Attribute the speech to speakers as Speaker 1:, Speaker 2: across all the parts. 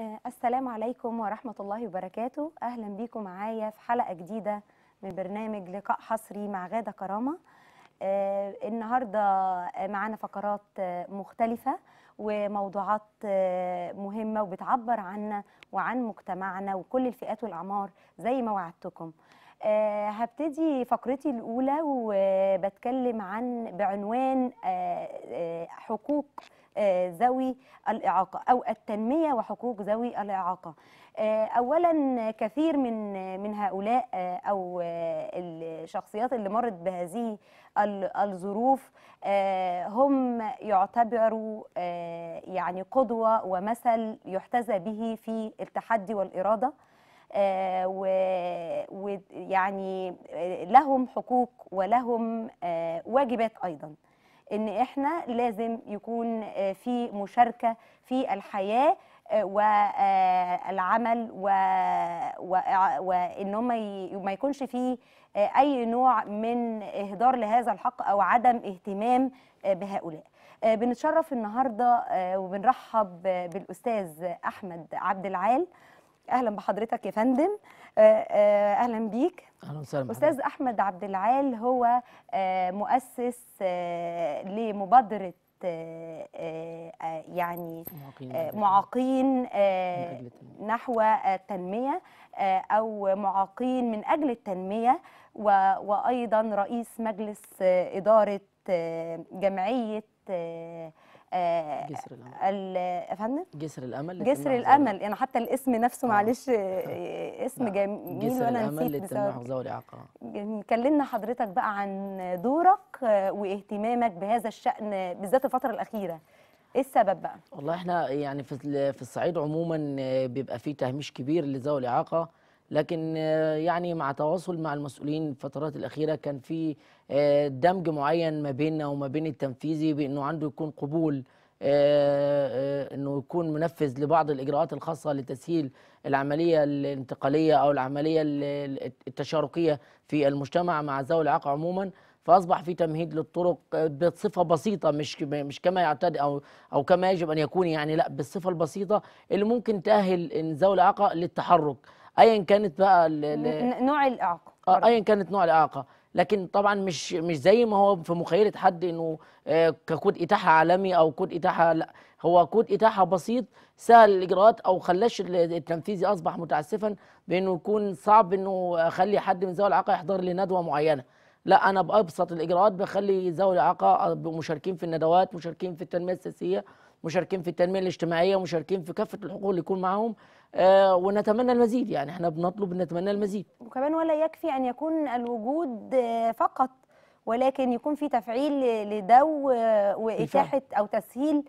Speaker 1: آه، السلام عليكم ورحمة الله وبركاته أهلا بيكم معايا في حلقة جديدة من برنامج لقاء حصري مع غادة كرامة آه، النهاردة معانا فقرات آه، مختلفة وموضوعات مهمة وبتعبر عنا وعن مجتمعنا وكل الفئات والأعمار زي ما وعدتكم آه، هبتدي فقرتي الأولى وبتكلم عن بعنوان آه، آه، حقوق ذوي الإعاقة أو التنمية وحقوق ذوي الإعاقة أولا كثير من من هؤلاء أو الشخصيات اللي مرت بهذه الظروف هم يعتبروا يعني قدوة ومثل يحتذى به في التحدي والإرادة آه، ويعني آه، لهم حقوق ولهم آه، واجبات ايضا ان احنا لازم يكون في مشاركه في الحياه والعمل و... و... وان هم ي... ما يكونش في اي نوع من اهدار لهذا الحق او عدم اهتمام بهؤلاء بنتشرف النهارده وبنرحب بالاستاذ احمد عبد العال اهلا بحضرتك يا فندم آه، آه، اهلا بيك اهلا وسهلا استاذ احمد عبد العال هو آه، مؤسس لمبادره يعني معاقين نحو التنميه او معاقين من اجل التنميه وايضا رئيس مجلس اداره جمعيه جسر الامل افندم
Speaker 2: آه، جسر الامل جسر الامل
Speaker 1: انا يعني حتى الاسم نفسه آه. معلش اسم جميل وانا نسيت للتنميه
Speaker 2: الحفظيه
Speaker 1: كلمنا حضرتك بقى عن دورك آه، واهتمامك بهذا الشان بالذات الفتره الاخيره ايه السبب بقى
Speaker 2: والله احنا يعني في في الصعيد عموما بيبقى فيه تهميش كبير لذوي الاعاقه لكن يعني مع تواصل مع المسؤولين الفترات الأخيرة كان في دمج معين ما بيننا وما بين التنفيذي بأنه عنده يكون قبول آه، آه، انه يكون منفذ لبعض الاجراءات الخاصه لتسهيل العمليه الانتقاليه او العمليه التشاركيه في المجتمع مع ذوي الاعاقه عموما فاصبح في تمهيد للطرق آه، بصفه بسيطه مش مش كما يعتاد او او كما يجب ان يكون يعني لا بالصفه البسيطه اللي ممكن تاهل ذوي الاعاقه للتحرك ايا كانت بقى نوع الاعاقه ايا كانت نوع الاعاقه لكن طبعا مش مش زي ما هو في مخيله حد انه آه، ككود اتاحه عالمي او كود اتاحه لا هو كود اتاحه بسيط سهل الاجراءات او خلاش التنفيذي اصبح متعسفا بانه يكون صعب انه اخلي حد من ذوي الاعاقه يحضر لندوه معينه لا انا بابسط الاجراءات بخلي ذوي الاعاقه مشاركين في الندوات مشاركين في التنميه السياسيه مشاركين في التنميه الاجتماعيه ومشاركين في كافه الحقوق اللي يكون معاهم آه، ونتمنى المزيد يعني احنا بنطلب نتمنى المزيد وكمان ولا يكفي ان يكون الوجود فقط ولكن يكون في تفعيل
Speaker 1: لدو آه، واتاحه او تسهيل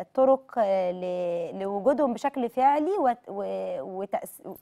Speaker 1: الطرق آه، لوجودهم بشكل فعلي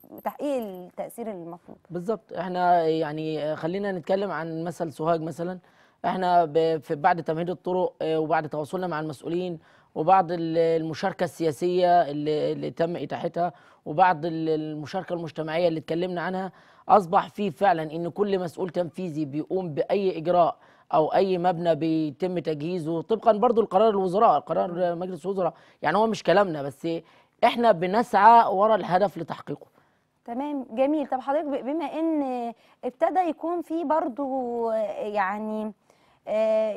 Speaker 1: وتحقيق التاثير المطلوب
Speaker 2: بالظبط احنا يعني خلينا نتكلم عن مثل سوهاج مثلا احنا بعد تمهيد الطرق آه، وبعد تواصلنا مع المسؤولين وبعض المشاركه السياسيه اللي, اللي تم اتاحتها وبعض المشاركه المجتمعيه اللي اتكلمنا عنها اصبح في فعلا ان كل مسؤول تنفيذي بيقوم باي اجراء او اي مبنى بيتم تجهيزه طبقا برضو لقرار الوزراء قرار مجلس الوزراء يعني هو مش كلامنا بس احنا بنسعى ورا الهدف لتحقيقه
Speaker 1: تمام جميل طب حضرتك بما ان ابتدى يكون في برضو يعني آه،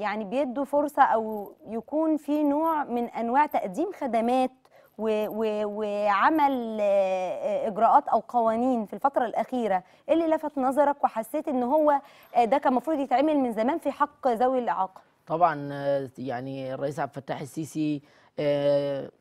Speaker 1: يعني بيدوا فرصه او يكون في نوع من انواع تقديم خدمات وعمل آه، اجراءات او قوانين في الفتره الاخيره ايه اللي لفت نظرك وحسيت ان هو آه، ده كان المفروض يتعمل من زمان في حق ذوي الاعاقه
Speaker 2: طبعا يعني الرئيس عبد الفتاح السيسي يعني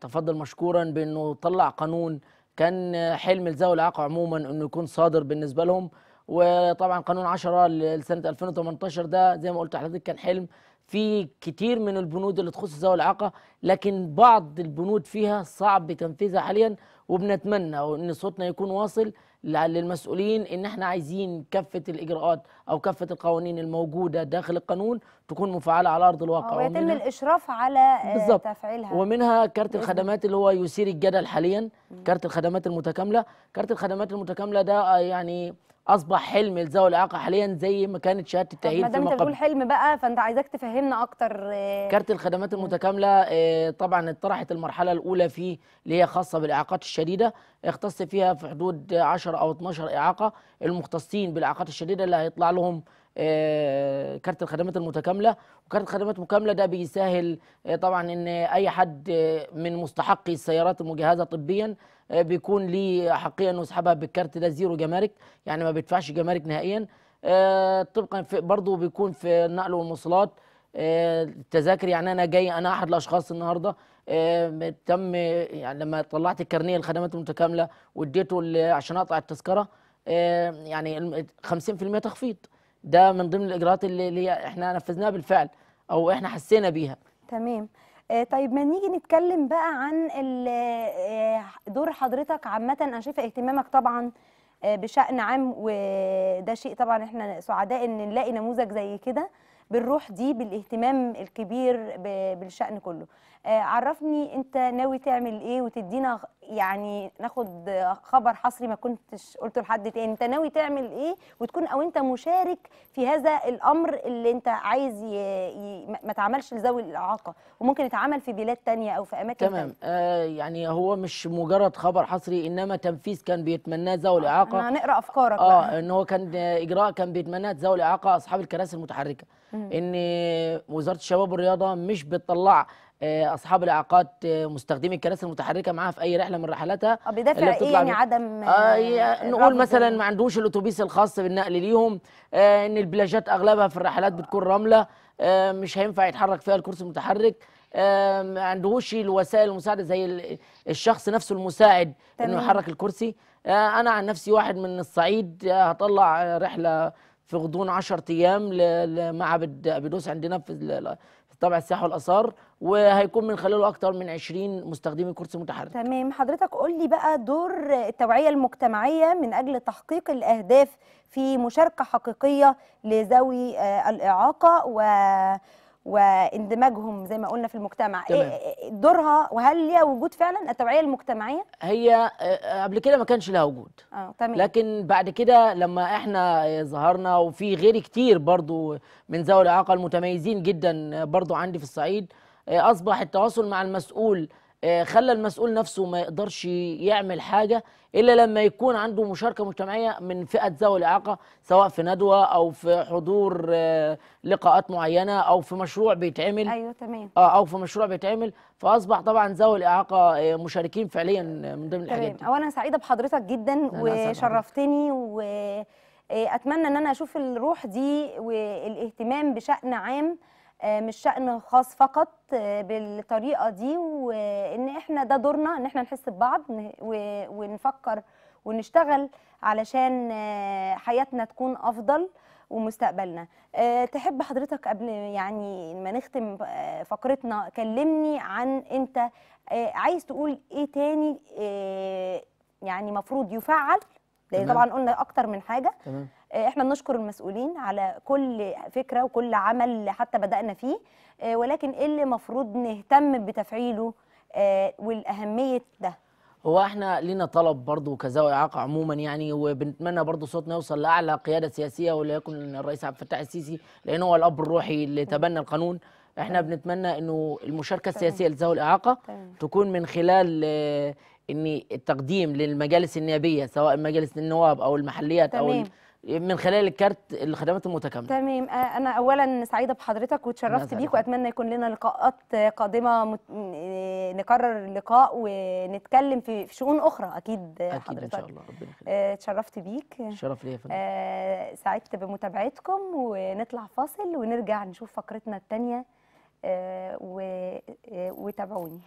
Speaker 2: تفضل مشكورا بانه طلع قانون كان حلم لذوي الاعاقه عموما انه يكون صادر بالنسبه لهم وطبعا قانون 10 لسنه 2018 ده زي ما قلت لحضرتك كان حلم في كتير من البنود اللي تخص ذوي الاعاقه لكن بعض البنود فيها صعب تنفيذها حاليا وبنتمنى ان صوتنا يكون واصل للمسؤولين ان احنا عايزين كافه الاجراءات او كافه القوانين الموجوده داخل القانون تكون مفعله على ارض الواقع ويتم
Speaker 1: الاشراف على آه، بالزبط. تفعيلها
Speaker 2: ومنها كارت الخدمات اللي هو يثير الجدل حاليا كارت الخدمات المتكامله كارت الخدمات المتكامله ده آه، يعني اصبح حلم لذوي الاعاقه حاليا زي ما كانت شهاده التاهيل فيما قبل. انت بتقول
Speaker 1: حلم بقى فانت عايزك تفهمنا اكتر آه. كارت
Speaker 2: الخدمات المتكامله آه، طبعا اتطرحت المرحله الاولى فيه اللي هي خاصه بالاعاقات الشديده اختص فيها في حدود 10 او 12 اعاقه المختصين بالاعاقات الشديده اللي هيطلع لهم آه، كارت الخدمات المتكامله وكارت الخدمات المتكامله ده بيسهل آه، طبعا ان اي حد من مستحقي السيارات المجهزه طبيا آه، بيكون ليه حقيقه انه يسحبها بالكارت ده زيرو جمارك يعني ما بيدفعش جمارك نهائيا طبقا برضه بيكون في النقل والمواصلات التذاكر يعني انا جاي انا احد الاشخاص النهارده تم يعني لما طلعت الكارنيه الخدمات المتكامله واديته عشان اقطع التذكره يعني 50% تخفيض ده من ضمن الاجراءات اللي, اللي احنا نفذناها بالفعل او احنا حسينا بيها
Speaker 1: تمام آه، طيب ما نيجي نتكلم بقى عن آه، دور حضرتك عامه انا شايفه اهتمامك طبعا آه، بشأن عام وده شيء طبعا احنا سعداء ان نلاقي نموذج زي كده بالروح دي بالاهتمام الكبير بالشأن كله آه، عرفني انت ناوي تعمل ايه وتدينا يعني ناخد خبر حصري ما كنتش قلته لحد تاني انت ناوي تعمل ايه وتكون او انت مشارك في هذا الامر اللي انت عايز ي... ي... ما تعملش لذوي الاعاقه وممكن يتعمل في بلاد تانية او في اماكن تمام تانية.
Speaker 2: آه يعني هو مش مجرد خبر حصري انما تنفيذ كان بيتمناه ذوي آه، الاعاقه هنقرا افكارك اه بقى. ان هو كان اجراء كان بيتمناه ذوي الاعاقه اصحاب الكراسي المتحركه ان وزاره الشباب والرياضه مش بتطلع آه، اصحاب الاعاقات آه، مستخدمي الكراسي المتحركه معاها في اي رحله من رحلاتها آه، بدافع ايه يعني
Speaker 1: عدم آه يعني نقول مثلا
Speaker 2: ما عندوش الاتوبيس الخاص بالنقل ليهم آه ان البلاجات اغلبها في الرحلات بتكون رمله آه مش هينفع يتحرك فيها الكرسي المتحرك آه ما عندهوش الوسائل المساعده زي الشخص نفسه المساعد تمام. انه يحرك الكرسي آه انا عن نفسي واحد من الصعيد هطلع رحله في غضون 10 ايام لمعبد ابيدوس عندنا في طبع السياحه والاثار وهيكون من خلاله اكتر من 20 مستخدمي كرسي متحرك تمام حضرتك قول لي بقى دور التوعيه
Speaker 1: المجتمعيه من اجل تحقيق الاهداف في مشاركه حقيقيه لذوي آه، الاعاقه و واندماجهم زي ما قلنا في المجتمع إيه، تمام. إيه،, إيه دورها وهل ليها وجود فعلا التوعيه المجتمعيه
Speaker 2: هي آه، آه، قبل كده ما كانش لها وجود اه تمام لكن بعد كده لما احنا آه، ظهرنا وفي غير كتير برضو من ذوي الاعاقه المتميزين جدا برضو عندي في الصعيد اصبح التواصل مع المسؤول آه، خلى المسؤول نفسه ما يقدرش يعمل حاجه الا لما يكون عنده مشاركه مجتمعيه من فئه ذوي الاعاقه سواء في ندوه او في حضور آه، لقاءات معينه او في مشروع بيتعمل ايوه تمام آه، او في مشروع بيتعمل فاصبح طبعا ذوي الاعاقه مشاركين فعليا من ضمن الحاجات دي
Speaker 1: وانا سعيده بحضرتك جدا وشرفتني و اتمنى ان انا اشوف الروح دي والاهتمام بشان عام آه، مش شأن خاص فقط آه، بالطريقة دي وإن إحنا ده دورنا إن إحنا نحس ببعض ونفكر ونشتغل علشان آه، حياتنا تكون أفضل ومستقبلنا تحب حضرتك قبل يعني ما نختم فقرتنا كلمني عن انت عايز تقول ايه تاني يعني مفروض يفعل لان طبعا قلنا اكتر من حاجه تمام. آه، احنا بنشكر المسؤولين على كل فكره وكل عمل حتى بدانا فيه آه، ولكن ايه اللي المفروض نهتم بتفعيله آه، والاهميه ده
Speaker 2: هو احنا لينا طلب برضه كذوي إعاقة عموما يعني وبنتمنى برضه صوتنا يوصل لأعلى قيادة سياسية وليكن الرئيس عبد الفتاح السيسي لان هو الأب الروحي اللي تبنى القانون احنا بنتمنى انه المشاركة السياسية لذوي الإعاقة تكون من خلال ان التقديم للمجالس النيابية سواء مجالس النواب أو المحليات أو من خلال الكارت الخدمات المتكامله
Speaker 1: تمام آه، انا اولا سعيده بحضرتك وتشرفت بيك واتمنى يكون لنا لقاءات قادمه مت... آه، نكرر اللقاء ونتكلم في شؤون اخرى اكيد, أكيد حضرتك ان شاء الله ربنا يخليك آه، تشرفت بيك شرف ليا يا فندم سعدت بمتابعتكم ونطلع فاصل ونرجع نشوف فقرتنا الثانيه و... وتابعوني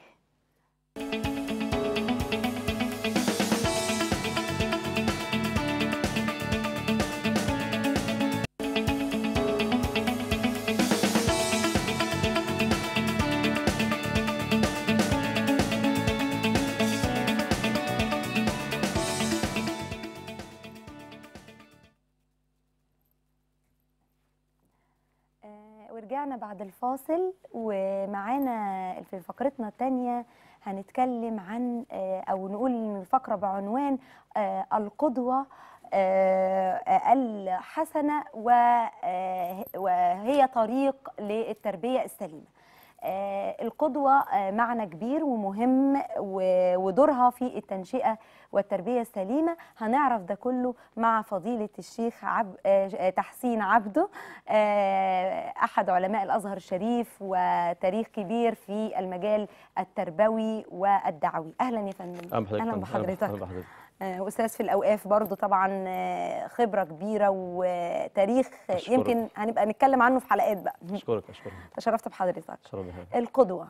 Speaker 1: رجعنا بعد الفاصل ومعانا في فقرتنا الثانية هنتكلم عن آه، أو نقول الفقره بعنوان آه، القدوة آه، الحسنة وهي طريق للتربية السليمة آه، القدوة آه، معنى كبير ومهم ودورها في التنشئة والتربية السليمة هنعرف ده كله مع فضيلة الشيخ عب... آه، تحسين عبده أحد علماء الأزهر الشريف وتاريخ كبير في المجال التربوي والدعوي أهلا يا فندم أهلا بحضرتك أهلا بحضرتك آه، استاذ في الاوقاف برضو طبعا آه، خبره كبيره وتاريخ أشكرك. يمكن هنبقى نتكلم عنه في حلقات بقى اشكرك اشكرك تشرفت بحضرتك القدوه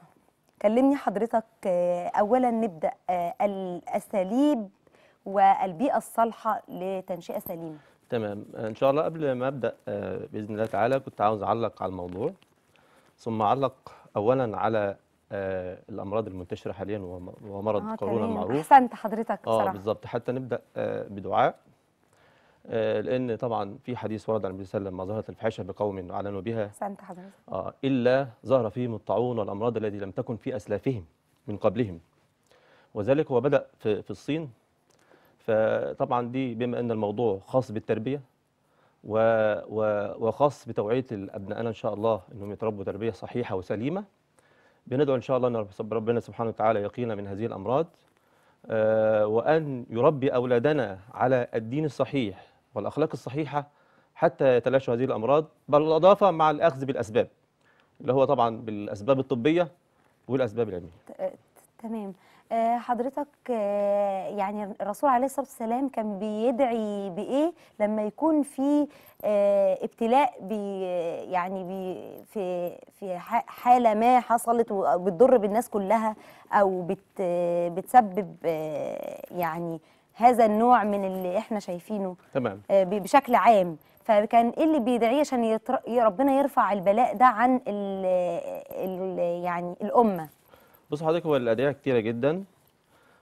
Speaker 1: كلمني حضرتك آه، اولا نبدا الاساليب والبيئه الصالحه لتنشئه سليمه
Speaker 3: تمام ان شاء الله قبل ما ابدا باذن الله تعالى كنت عاوز اعلق على الموضوع ثم اعلق اولا على آه، الامراض المنتشره حاليا ومرض آه كورونا المعروف احسنت
Speaker 1: حضرتك آه، بصراحه اه
Speaker 3: بالظبط حتى نبدا آه، بدعاء لان طبعا في حديث ورد عن النبي صلى الله عليه وسلم ما ظهرت الفحشه بقوم اعلنوا بها احسنت حضرتك اه الا ظهر فيهم الطاعون والامراض التي لم تكن في اسلافهم من قبلهم وذلك هو بدا في, في الصين فطبعا دي بما ان الموضوع خاص بالتربيه و و وخاص بتوعيه ابنائنا ان شاء الله انهم يتربوا تربيه صحيحه وسليمه بندعو إن شاء الله أن ربنا سبحانه وتعالى يقينا من هذه الأمراض آه، وأن يربي أولادنا على الدين الصحيح والأخلاق الصحيحة حتى يتلاشوا هذه الأمراض بالإضافة مع الأخذ بالأسباب اللي هو طبعا بالأسباب الطبية والأسباب العلمية
Speaker 1: تمام آه، حضرتك آه، يعني الرسول عليه الصلاه والسلام كان بيدعي بايه لما يكون في آه، ابتلاء بي يعني بي في في حاله ما حصلت وبتضر بالناس كلها او بت بتسبب آه، يعني هذا النوع من اللي احنا شايفينه تمام آه، بشكل عام فكان ايه اللي بيدعيه عشان ربنا يرفع البلاء ده عن ال... الـ يعني الامه
Speaker 3: بص حضرتك هو الادعيه كتيره جدا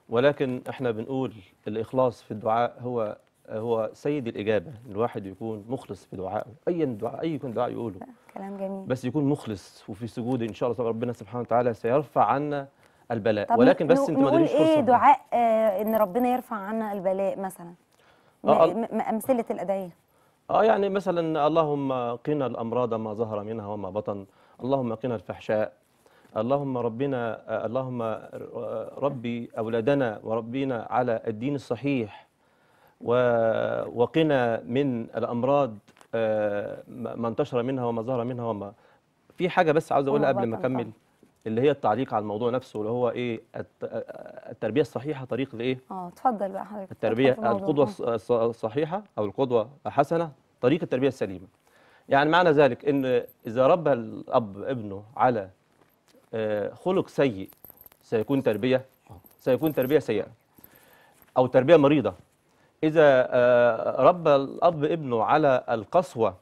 Speaker 3: ولكن احنا بنقول الاخلاص في الدعاء هو هو سيد الاجابه الواحد يكون مخلص في دعائه اي دعاء اي يكون دعاء يقوله كلام جميل بس يكون مخلص وفي سجود ان شاء الله ربنا سبحانه وتعالى سيرفع عنا البلاء ولكن بس انت ما تدريش فرصه ايه دعاء
Speaker 1: آه، ان ربنا يرفع عنا البلاء مثلا آه, آه. امثله الادعيه
Speaker 3: اه يعني مثلا اللهم قنا الامراض ما ظهر منها وما بطن اللهم قنا الفحشاء اللهم ربنا آه، اللهم ربي اولادنا وربينا على الدين الصحيح وقنا من الامراض آه، ما انتشر منها وما ظهر منها وما في حاجه بس عاوز اقولها آه، قبل ما اكمل اللي هي التعليق على الموضوع نفسه اللي هو ايه التربيه الصحيحه طريق لايه
Speaker 1: اه اتفضل بقى حضرتك التربيه القدوه
Speaker 3: الصحيحه او القدوه الحسنه طريق التربيه السليمه يعني معنى ذلك ان اذا ربى الاب ابنه على آه، خلق سيء سيكون تربيه سيكون تربيه سيئه او تربيه مريضه إذا آه، ربى الأب ابنه على القسوة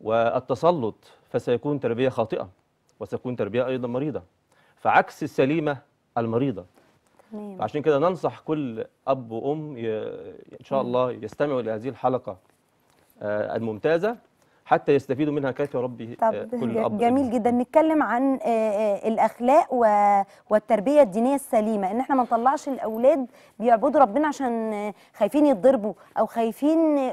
Speaker 3: والتسلط فسيكون تربية خاطئة وسيكون تربية أيضا مريضة فعكس السليمة المريضة عشان كده ننصح كل أب وأم إن شاء الله يستمعوا لهذه الحلقة آه، الممتازة حتى يستفيدوا منها كيف يربي آه، كل أب جميل
Speaker 1: جدا نتكلم عن آه، آه، الأخلاق والتربية الدينية السليمة إن إحنا ما نطلعش الأولاد بيعبدوا ربنا عشان خايفين يتضربوا أو خايفين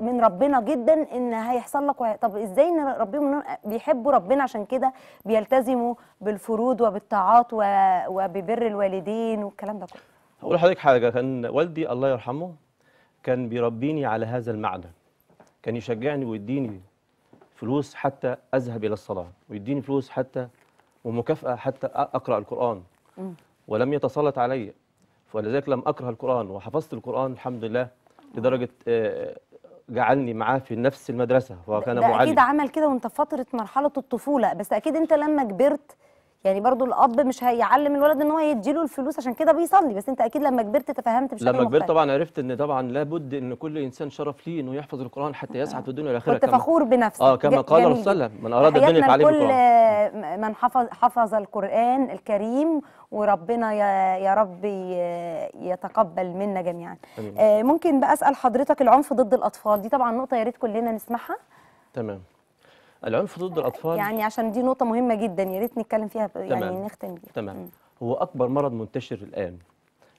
Speaker 1: من ربنا جدا إن هيحصل لك طب إزاي نربيهم بيحبوا ربنا عشان كده بيلتزموا بالفروض وبالطاعات وببر الوالدين والكلام ده كله
Speaker 3: هقول لحضرتك حاجة كان والدي الله يرحمه كان بيربيني على هذا المعنى كان يشجعني ويديني فلوس حتى اذهب الى الصلاه ويديني فلوس حتى ومكافاه حتى اقرا القران ولم يتسلط علي ولذلك لم اكره القران وحفظت القران الحمد لله لدرجه آه، جعلني معاه في نفس المدرسه وكان معلم اكيد
Speaker 1: عمل كده وانت في فتره مرحله الطفوله بس اكيد انت لما كبرت يعني برضو الاب مش هيعلم الولد ان هو يديله الفلوس عشان كده بيصلي بس انت اكيد لما كبرت تفهمت بشكل لما كبرت طبعا
Speaker 3: عرفت ان طبعا لابد ان كل انسان شرف ليه انه يحفظ القران حتى يسعد في الدنيا والاخره كنت فخور بنفسك اه كما قال الرسول صلى الله عليه وسلم من اراد الدنيا فعليه القران
Speaker 1: آه، من حفظ حفظ القران الكريم وربنا يا يا رب يتقبل منا جميعا آه ممكن بقى اسال حضرتك العنف ضد الاطفال دي طبعا نقطه يا ريت كلنا نسمعها
Speaker 3: تمام العنف ضد الاطفال يعني
Speaker 1: عشان دي نقطه مهمه جدا يا ريت نتكلم فيها يعني تمام. نختم بيها
Speaker 3: تمام م. هو اكبر مرض منتشر الان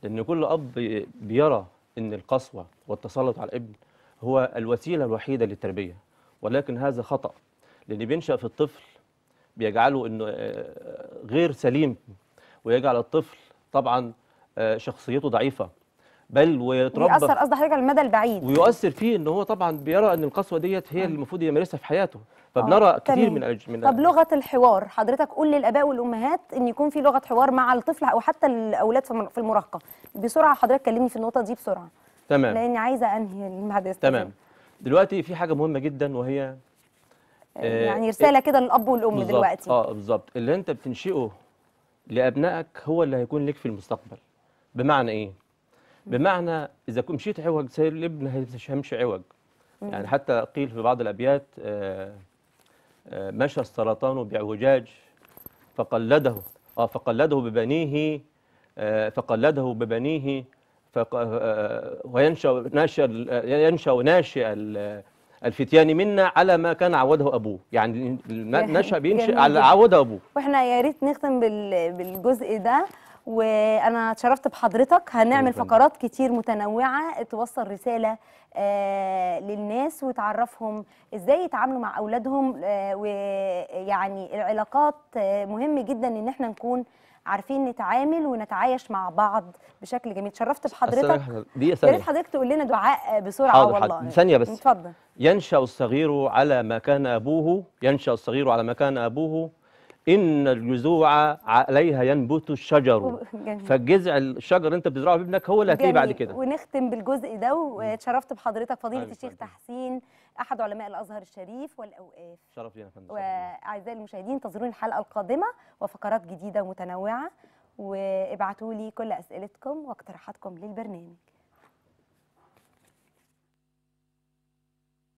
Speaker 3: لان كل اب بيرى ان القسوه والتسلط على الابن هو الوسيله الوحيده للتربيه ولكن هذا خطا لان بينشا في الطفل بيجعله انه آه، غير سليم ويجعل الطفل طبعا آه، شخصيته ضعيفه بل ويتربى ويؤثر
Speaker 1: قصدي حضرتك على المدى البعيد
Speaker 3: ويؤثر فيه ان هو طبعا بيرى ان القسوه ديت هي آه. اللي المفروض يمارسها في حياته آه. فبنرى آه. كتير من من طب
Speaker 1: لغه الحوار حضرتك قول للاباء والامهات ان يكون في لغه حوار مع الطفل او حتى الاولاد في المراهقه بسرعه حضرتك كلمني في النقطه دي بسرعه تمام لاني عايزه انهي المحادثه تمام
Speaker 3: دلوقتي في حاجه مهمه جدا وهي آه، يعني رساله إيه؟
Speaker 1: كده للاب والام بالزبط. دلوقتي اه
Speaker 3: بالظبط اللي انت بتنشئه لابنائك هو اللي هيكون لك في المستقبل بمعنى ايه بمعنى اذا كنت مشيت عوج سير الابن هيمشي عوج يعني حتى قيل في بعض الابيات آه، آه، مشى السرطان بعوجاج فقلده اه فقلده ببنيه آه، فقلده ببنيه فق... وينشا ناشئ ينشا ناشئ الفتيان منا على ما كان عوده ابوه يعني نشا بينشئ على عوده ابوه
Speaker 1: واحنا يا ريت نختم بالجزء ده وانا اتشرفت بحضرتك هنعمل فقرات كتير متنوعه توصل رساله آه للناس وتعرفهم ازاي يتعاملوا مع اولادهم آه ويعني العلاقات آه مهم جدا ان احنا نكون عارفين نتعامل ونتعايش مع بعض بشكل جميل اتشرفت بحضرتك يا ريت حضرتك تقول لنا دعاء بسرعه حاضر والله حاضر. ثانيه بس اتفضل
Speaker 3: ينشا الصغير على ما كان ابوه ينشا الصغير على ما كان ابوه إن الجذوع عليها ينبت الشجر جميل. فالجذع الشجر اللي أنت بتزرعه بابنك هو اللي هتلاقيه بعد كده
Speaker 1: ونختم بالجزء ده واتشرفت بحضرتك فضيلة الشيخ تحسين أحد علماء الأزهر الشريف والأوقاف شرف لينا فندم وأعزائي المشاهدين انتظروني الحلقة القادمة وفقرات جديدة متنوعة وابعتوا لي كل أسئلتكم واقتراحاتكم للبرنامج